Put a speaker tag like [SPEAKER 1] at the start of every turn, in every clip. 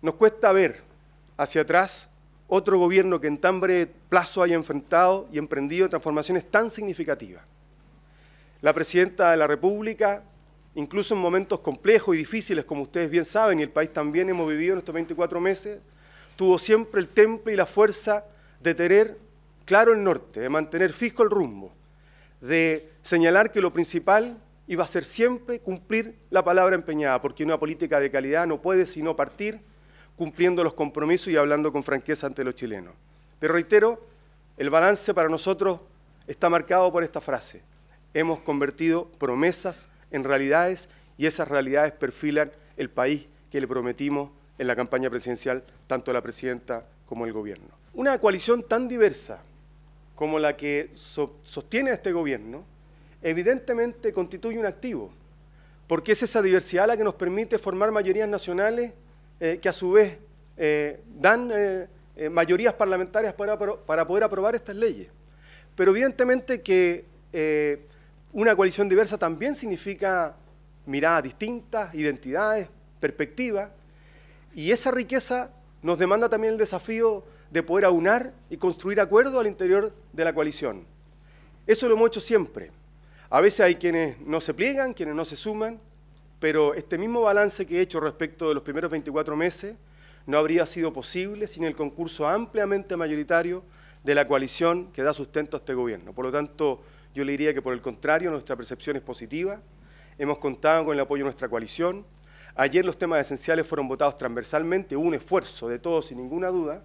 [SPEAKER 1] Nos cuesta ver hacia atrás otro gobierno que en tan breve plazo haya enfrentado y emprendido transformaciones tan significativas. La presidenta de la República, incluso en momentos complejos y difíciles, como ustedes bien saben, y el país también hemos vivido en estos 24 meses, tuvo siempre el temple y la fuerza de tener claro el norte, de mantener fijo el rumbo, de señalar que lo principal iba a ser siempre cumplir la palabra empeñada, porque una política de calidad no puede sino partir cumpliendo los compromisos y hablando con franqueza ante los chilenos. Pero reitero, el balance para nosotros está marcado por esta frase. Hemos convertido promesas en realidades y esas realidades perfilan el país que le prometimos en la campaña presidencial, tanto la presidenta como el gobierno. Una coalición tan diversa como la que sostiene este gobierno, evidentemente constituye un activo, porque es esa diversidad la que nos permite formar mayorías nacionales eh, que a su vez eh, dan eh, mayorías parlamentarias para, para, poder aprobar estas leyes. Pero evidentemente que una coalición diversa también significa miradas distintas, identidades, perspectivas, y esa riqueza nos demanda también el desafío de poder aunar y construir acuerdos al interior de la coalición. Eso lo hemos hecho siempre. A veces hay quienes no se pliegan, quienes no se suman, pero este mismo balance que he hecho respecto de los primeros 24 meses no habría sido posible sin el concurso ampliamente mayoritario de la coalición que da sustento a este gobierno. Por lo tanto, yo le diría que por el contrario, nuestra percepción es positiva, hemos contado con el apoyo de nuestra coalición, ayer los temas esenciales fueron votados transversalmente, un esfuerzo de todos sin ninguna duda,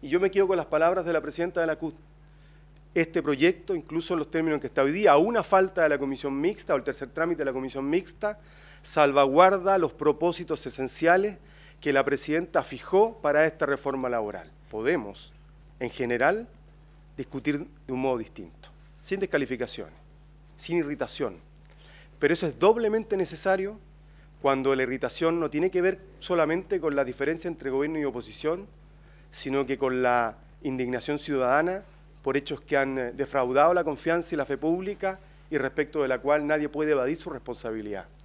[SPEAKER 1] y yo me quedo con las palabras de la presidenta de la CUT, este proyecto, incluso en los términos en que está hoy día, a una falta de la comisión mixta o el tercer trámite de la comisión mixta, salvaguarda los propósitos esenciales que la presidenta fijó para esta reforma laboral. Podemos, en general, discutir de un modo distinto, sin descalificaciones, sin irritación. Pero eso es doblemente necesario cuando la irritación no tiene que ver solamente con la diferencia entre gobierno y oposición, sino que con la indignación ciudadana por hechos que han eh, defraudado la confianza y la fe pública y respecto de la cual nadie puede evadir su responsabilidad.